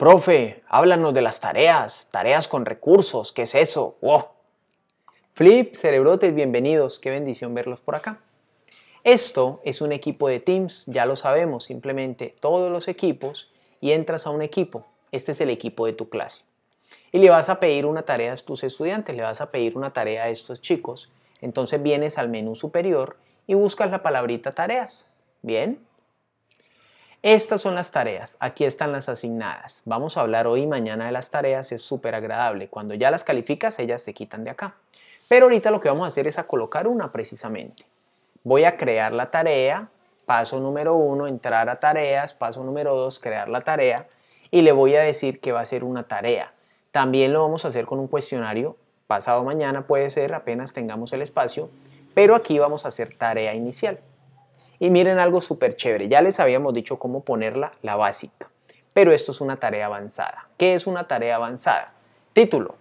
Profe, háblanos de las tareas, tareas con recursos, ¿qué es eso? ¡Wow! Flip, cerebrotes, bienvenidos, qué bendición verlos por acá. Esto es un equipo de Teams, ya lo sabemos, simplemente todos los equipos y entras a un equipo. Este es el equipo de tu clase. Y le vas a pedir una tarea a tus estudiantes, le vas a pedir una tarea a estos chicos. Entonces vienes al menú superior y buscas la palabrita tareas. Bien, estas son las tareas, aquí están las asignadas. Vamos a hablar hoy y mañana de las tareas, es súper agradable. Cuando ya las calificas, ellas se quitan de acá. Pero ahorita lo que vamos a hacer es a colocar una precisamente. Voy a crear la tarea, paso número uno, entrar a tareas, paso número dos, crear la tarea, y le voy a decir que va a ser una tarea. También lo vamos a hacer con un cuestionario, pasado mañana puede ser, apenas tengamos el espacio, pero aquí vamos a hacer tarea inicial. Y miren algo súper chévere, ya les habíamos dicho cómo ponerla la básica, pero esto es una tarea avanzada. ¿Qué es una tarea avanzada? Título,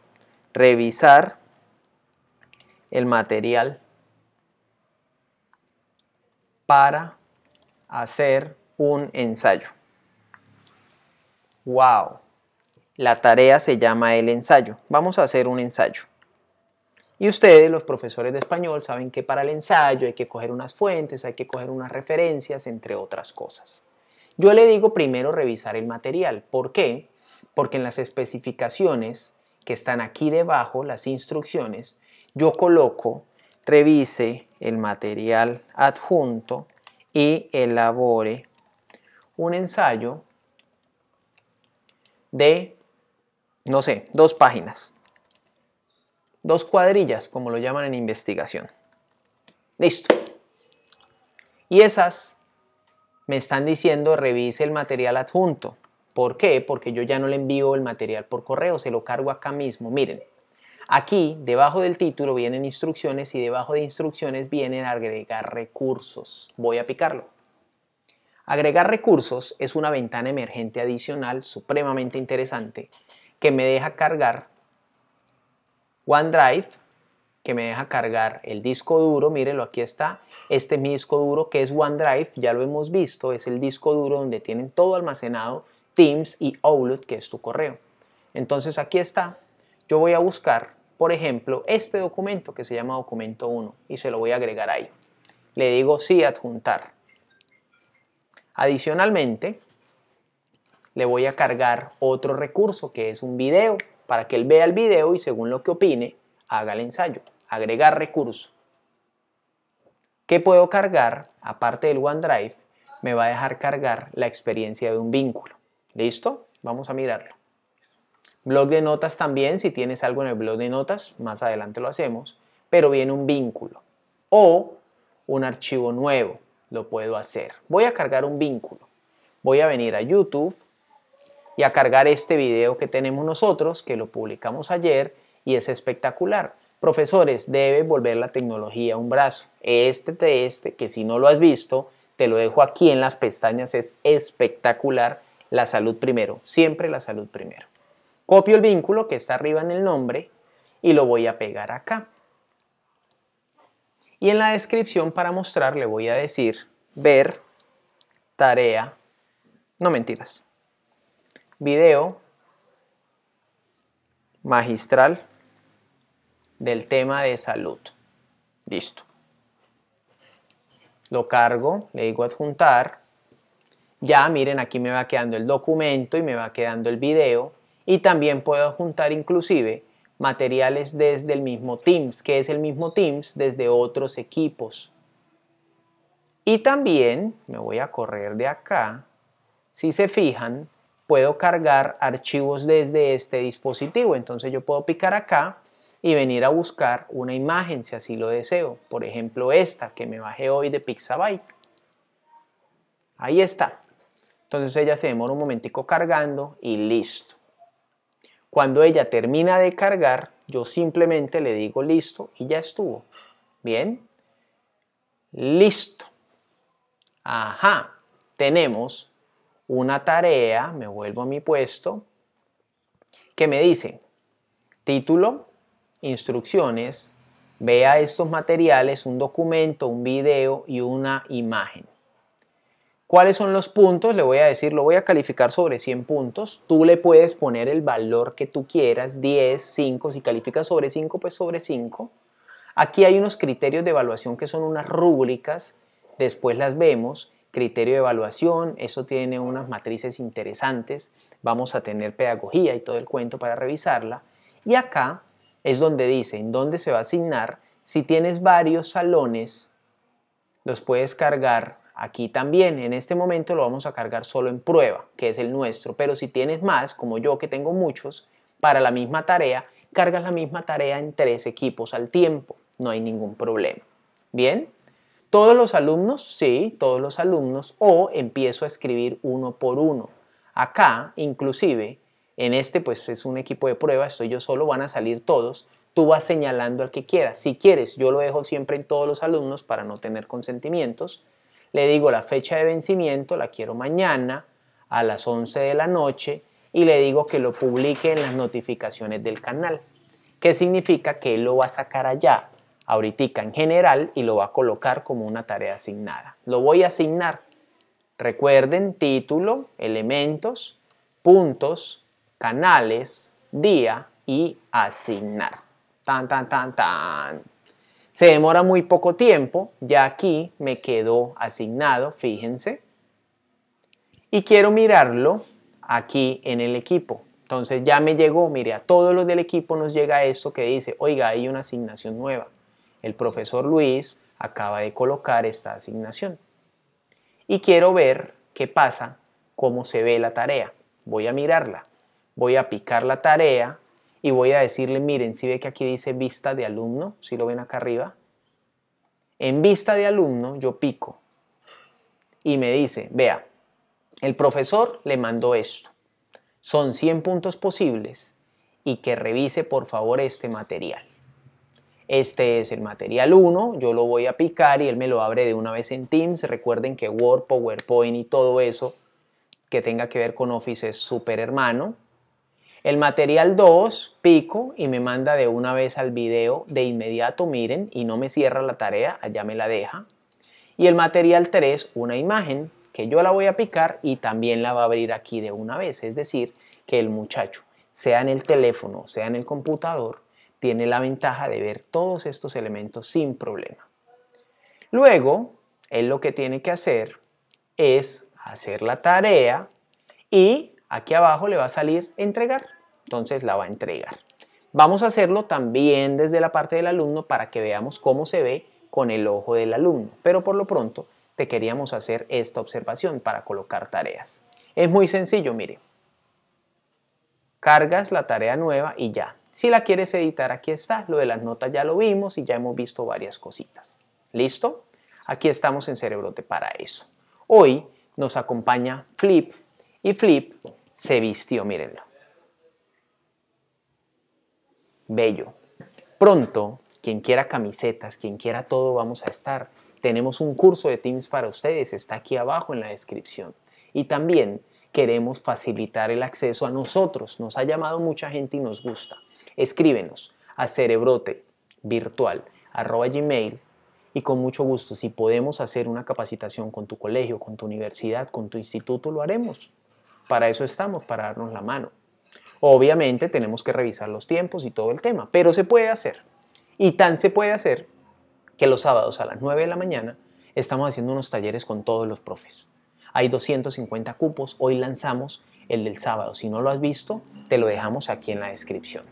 revisar el material para hacer un ensayo. ¡Wow! La tarea se llama el ensayo. Vamos a hacer un ensayo. Y ustedes, los profesores de español, saben que para el ensayo hay que coger unas fuentes, hay que coger unas referencias, entre otras cosas. Yo le digo primero revisar el material. ¿Por qué? Porque en las especificaciones que están aquí debajo, las instrucciones, yo coloco, revise el material adjunto y elabore un ensayo de, no sé, dos páginas. Dos cuadrillas, como lo llaman en investigación. Listo. Y esas me están diciendo revise el material adjunto. ¿Por qué? Porque yo ya no le envío el material por correo, se lo cargo acá mismo. Miren, aquí debajo del título vienen instrucciones y debajo de instrucciones vienen agregar recursos. Voy a picarlo. Agregar recursos es una ventana emergente adicional supremamente interesante que me deja cargar OneDrive que me deja cargar el disco duro, mírenlo, aquí está, este mi disco duro que es OneDrive, ya lo hemos visto, es el disco duro donde tienen todo almacenado, Teams y Outlook, que es tu correo. Entonces aquí está, yo voy a buscar, por ejemplo, este documento que se llama documento 1 y se lo voy a agregar ahí. Le digo sí, adjuntar. Adicionalmente, le voy a cargar otro recurso que es un video para que él vea el video y según lo que opine, haga el ensayo. Agregar recurso. ¿Qué puedo cargar? Aparte del OneDrive, me va a dejar cargar la experiencia de un vínculo. ¿Listo? Vamos a mirarlo. Blog de notas también, si tienes algo en el blog de notas, más adelante lo hacemos, pero viene un vínculo o un archivo nuevo, lo puedo hacer. Voy a cargar un vínculo. Voy a venir a YouTube, y a cargar este video que tenemos nosotros, que lo publicamos ayer y es espectacular. Profesores, debe volver la tecnología a un brazo. Este de este, que si no lo has visto, te lo dejo aquí en las pestañas, es espectacular. La salud primero, siempre la salud primero. Copio el vínculo que está arriba en el nombre y lo voy a pegar acá. Y en la descripción para mostrar le voy a decir ver tarea, no mentiras, video magistral del tema de salud. Listo. Lo cargo, le digo adjuntar. Ya, miren, aquí me va quedando el documento y me va quedando el video. Y también puedo adjuntar inclusive materiales desde el mismo Teams, que es el mismo Teams desde otros equipos. Y también, me voy a correr de acá, si se fijan, puedo cargar archivos desde este dispositivo. Entonces yo puedo picar acá y venir a buscar una imagen si así lo deseo. Por ejemplo, esta que me bajé hoy de Pixabay. Ahí está. Entonces ella se demora un momentico cargando y listo. Cuando ella termina de cargar, yo simplemente le digo listo y ya estuvo. Bien. Listo. Ajá. Tenemos una tarea, me vuelvo a mi puesto, que me dice título, instrucciones, vea estos materiales, un documento, un video y una imagen. ¿Cuáles son los puntos? Le voy a decir, lo voy a calificar sobre 100 puntos. Tú le puedes poner el valor que tú quieras, 10, 5. Si califica sobre 5, pues sobre 5. Aquí hay unos criterios de evaluación que son unas rúbricas, después las vemos criterio de evaluación, eso tiene unas matrices interesantes, vamos a tener pedagogía y todo el cuento para revisarla. Y acá es donde dice en dónde se va a asignar. Si tienes varios salones, los puedes cargar aquí también. En este momento lo vamos a cargar solo en prueba, que es el nuestro. Pero si tienes más, como yo que tengo muchos, para la misma tarea, cargas la misma tarea en tres equipos al tiempo. No hay ningún problema. ¿Bien? ¿Todos los alumnos? Sí, todos los alumnos. O empiezo a escribir uno por uno. Acá, inclusive, en este pues es un equipo de prueba, estoy yo solo, van a salir todos. Tú vas señalando al que quieras. Si quieres, yo lo dejo siempre en todos los alumnos para no tener consentimientos. Le digo la fecha de vencimiento, la quiero mañana a las 11 de la noche y le digo que lo publique en las notificaciones del canal. ¿Qué significa que él lo va a sacar allá? ahorita en general y lo va a colocar como una tarea asignada. Lo voy a asignar. Recuerden título, elementos, puntos, canales, día y asignar. Tan, tan, tan, tan. Se demora muy poco tiempo, ya aquí me quedó asignado, fíjense. Y quiero mirarlo aquí en el equipo. Entonces ya me llegó, mire, a todos los del equipo nos llega esto que dice, oiga, hay una asignación nueva el profesor Luis acaba de colocar esta asignación. Y quiero ver qué pasa, cómo se ve la tarea. Voy a mirarla, voy a picar la tarea y voy a decirle, miren, si ve que aquí dice vista de alumno, si lo ven acá arriba. En vista de alumno yo pico y me dice, vea, el profesor le mandó esto. Son 100 puntos posibles y que revise por favor este material. Este es el material 1, yo lo voy a picar y él me lo abre de una vez en Teams. Recuerden que Word, PowerPoint y todo eso que tenga que ver con Office es súper hermano. El material 2 pico y me manda de una vez al video de inmediato, miren, y no me cierra la tarea, allá me la deja. Y el material 3, una imagen que yo la voy a picar y también la va a abrir aquí de una vez, es decir, que el muchacho, sea en el teléfono, sea en el computador, tiene la ventaja de ver todos estos elementos sin problema. Luego, él lo que tiene que hacer es hacer la tarea y aquí abajo le va a salir entregar. Entonces la va a entregar. Vamos a hacerlo también desde la parte del alumno para que veamos cómo se ve con el ojo del alumno. Pero por lo pronto te queríamos hacer esta observación para colocar tareas. Es muy sencillo, mire. Cargas la tarea nueva y ya. Si la quieres editar, aquí está. Lo de las notas ya lo vimos y ya hemos visto varias cositas. ¿Listo? Aquí estamos en Cerebrote para eso. Hoy nos acompaña Flip y Flip se vistió, mírenlo. Bello. Pronto, quien quiera camisetas, quien quiera todo, vamos a estar. Tenemos un curso de Teams para ustedes, está aquí abajo en la descripción. Y también queremos facilitar el acceso a nosotros. Nos ha llamado mucha gente y nos gusta. Escríbenos a cerebrote y con mucho gusto si podemos hacer una capacitación con tu colegio, con tu universidad, con tu instituto, lo haremos. Para eso estamos, para darnos la mano. Obviamente tenemos que revisar los tiempos y todo el tema, pero se puede hacer. Y tan se puede hacer que los sábados a las 9 de la mañana estamos haciendo unos talleres con todos los profes. Hay 250 cupos, hoy lanzamos el del sábado. Si no lo has visto, te lo dejamos aquí en la descripción.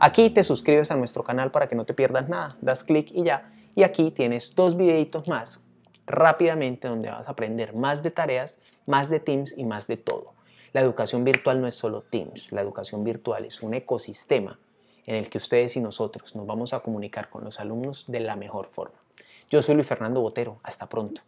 Aquí te suscribes a nuestro canal para que no te pierdas nada, das clic y ya. Y aquí tienes dos videitos más rápidamente donde vas a aprender más de tareas, más de Teams y más de todo. La educación virtual no es solo Teams, la educación virtual es un ecosistema en el que ustedes y nosotros nos vamos a comunicar con los alumnos de la mejor forma. Yo soy Luis Fernando Botero, hasta pronto.